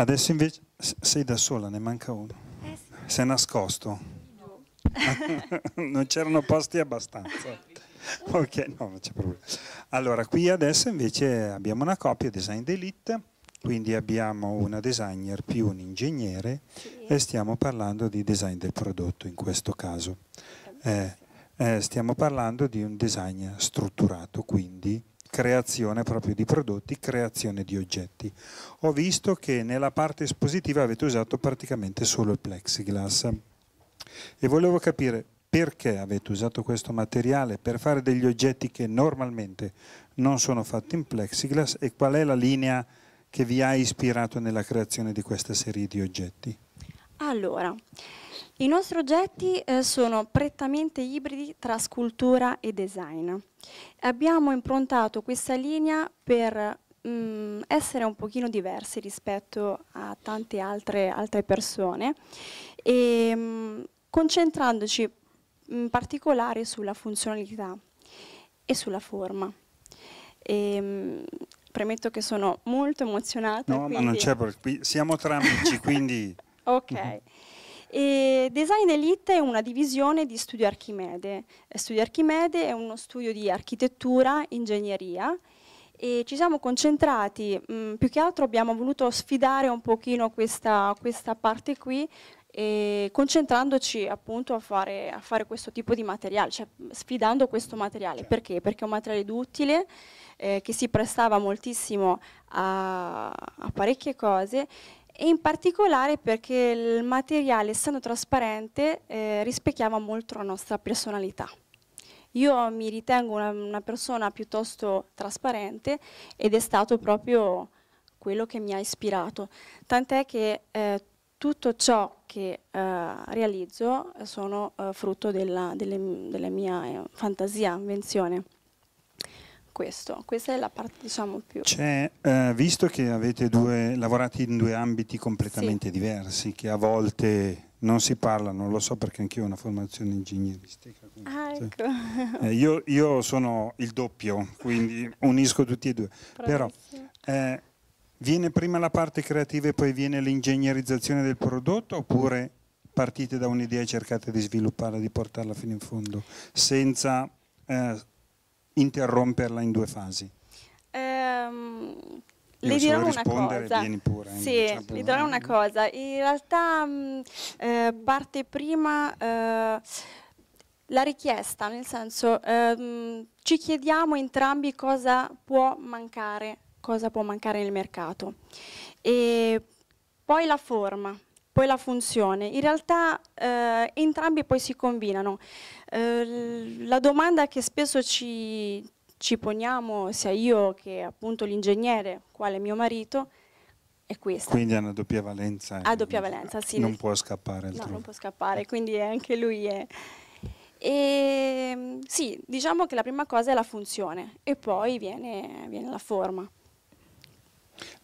Adesso invece sei da sola, ne manca uno. Eh sei nascosto. non c'erano posti abbastanza. ok, no, non c'è problema. Allora, qui adesso invece abbiamo una coppia design d'elite, quindi abbiamo una designer più un ingegnere sì. e stiamo parlando di design del prodotto in questo caso. Eh, eh, stiamo parlando di un design strutturato, quindi creazione proprio di prodotti, creazione di oggetti. Ho visto che nella parte espositiva avete usato praticamente solo il plexiglass e volevo capire perché avete usato questo materiale per fare degli oggetti che normalmente non sono fatti in plexiglass e qual è la linea che vi ha ispirato nella creazione di questa serie di oggetti. Allora, i nostri oggetti eh, sono prettamente ibridi tra scultura e design. Abbiamo improntato questa linea per mh, mm, essere un pochino diversi rispetto a tante altre, altre persone e mh, mm, concentrandoci in particolare sulla funzionalità e sulla forma. E, mh, mm, premetto che sono molto emozionata. No, ma non c'è, siamo tra amici, quindi... Ok. Mm-hmm. E Design Elite è una divisione di Studio Archimede. Eh, studio Archimede è uno studio di architettura, ingegneria e ci siamo concentrati, mh, mm, più che altro abbiamo voluto sfidare un pochino questa, questa parte qui concentrandoci appunto a fare, a fare, questo tipo di materiale, cioè mm, sfidando questo materiale. Certo. Perché? Perché è un materiale duttile eh, che si prestava moltissimo a, a parecchie cose e in particolare perché il materiale essendo trasparente eh, rispecchiava molto la nostra personalità. Io mi ritengo una, una, persona piuttosto trasparente ed è stato proprio quello che mi ha ispirato, tant'è che eh, tutto ciò che eh, realizzo sono eh, frutto della, delle, della mia eh, fantasia, invenzione questo. Questa è la parte diciamo più... C'è, eh, visto che avete due, lavorate in due ambiti completamente sì. diversi, che a volte non si parlano, lo so perché anch'io ho una formazione ingegneristica. Quindi, ah, ecco. cioè, eh, io, io, sono il doppio, quindi unisco tutti e due. Bravissimo. Però eh, viene prima la parte creativa e poi viene l'ingegnerizzazione del prodotto oppure partite da un'idea e cercate di svilupparla, di portarla fino in fondo, senza eh, interromperla in due fasi? Um, le dirò una cosa. Pure, sì, eh, diciamo. le dirò una cosa. In realtà mh, mm, eh, parte prima eh, la richiesta, nel senso ehm, ci chiediamo entrambi cosa può mancare, cosa può mancare nel mercato. E poi la forma, poi la funzione. In realtà eh, entrambi poi si combinano. Eh, la domanda che spesso ci, ci poniamo, sia io che appunto l'ingegnere, quale mio marito, è questa. Quindi ha una doppia valenza. Ha doppia valenza, sì. Non può scappare altrove. non può scappare, ecco. quindi anche lui è... E, ehm, sì, diciamo che la prima cosa è la funzione e poi viene, viene la forma.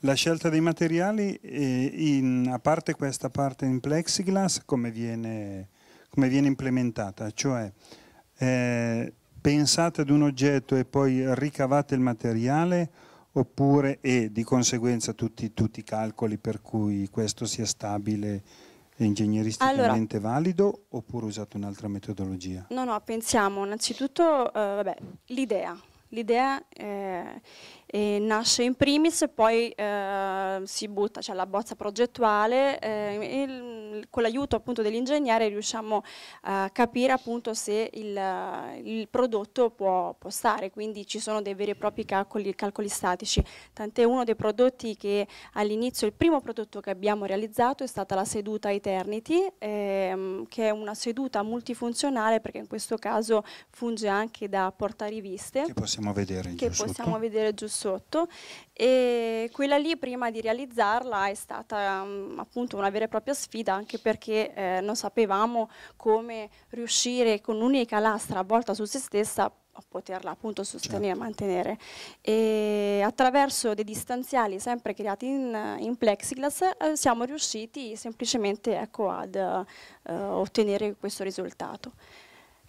La scelta dei materiali, eh, in, a parte questa parte in plexiglass, come viene, come viene implementata? Cioè, eh, pensate ad un oggetto e poi ricavate il materiale oppure e di conseguenza tutti, tutti i calcoli per cui questo sia stabile e ingegneristicamente allora, valido oppure usate un'altra metodologia? No, no, pensiamo innanzitutto, eh, l'idea, L'idea eh, eh, nasce in primis e poi eh, si butta, c'è cioè la bozza progettuale, eh, il, con l'aiuto appunto dell'ingegnere riusciamo a capire appunto se il, il prodotto può, può, stare, quindi ci sono dei veri e propri calcoli, calcoli statici, tant'è uno dei prodotti che all'inizio, il primo prodotto che abbiamo realizzato è stata la seduta Eternity, ehm, che è una seduta multifunzionale perché in questo caso funge anche da portariviste. Che possiamo vedere che giù possiamo sotto. vedere giù sotto. E quella lì prima di realizzarla è stata um, appunto una vera e propria sfida anche perché eh, non sapevamo come riuscire con un'unica lastra avvolta su se stessa a poterla appunto sostenere certo. mantenere. E attraverso dei distanziali sempre creati in, in plexiglass eh, siamo riusciti semplicemente ecco, ad eh, ottenere questo risultato.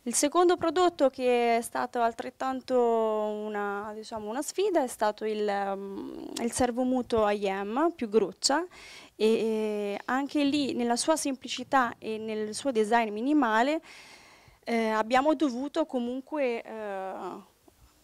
Il secondo prodotto che è stato altrettanto una diciamo, una sfida è stato il, um, il servo muto IEM più Gruccia e anche lì nella sua semplicità e nel suo design minimale eh, abbiamo dovuto comunque, eh,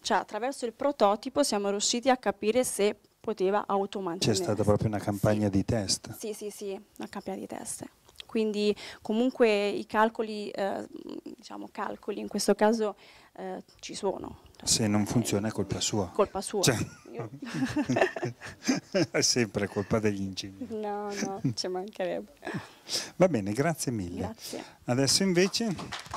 cioè attraverso il prototipo siamo riusciti a capire se poteva automaticamente. C'è stata proprio una campagna sì. di test. Sì, sì, sì, una campagna di test quindi comunque i calcoli, eh, diciamo calcoli in questo caso eh, ci sono. Se non funziona è colpa sua. Colpa sua. Cioè, è sempre colpa degli ingegneri. No, no, ci mancherebbe. Va bene, grazie mille. Grazie. Adesso invece...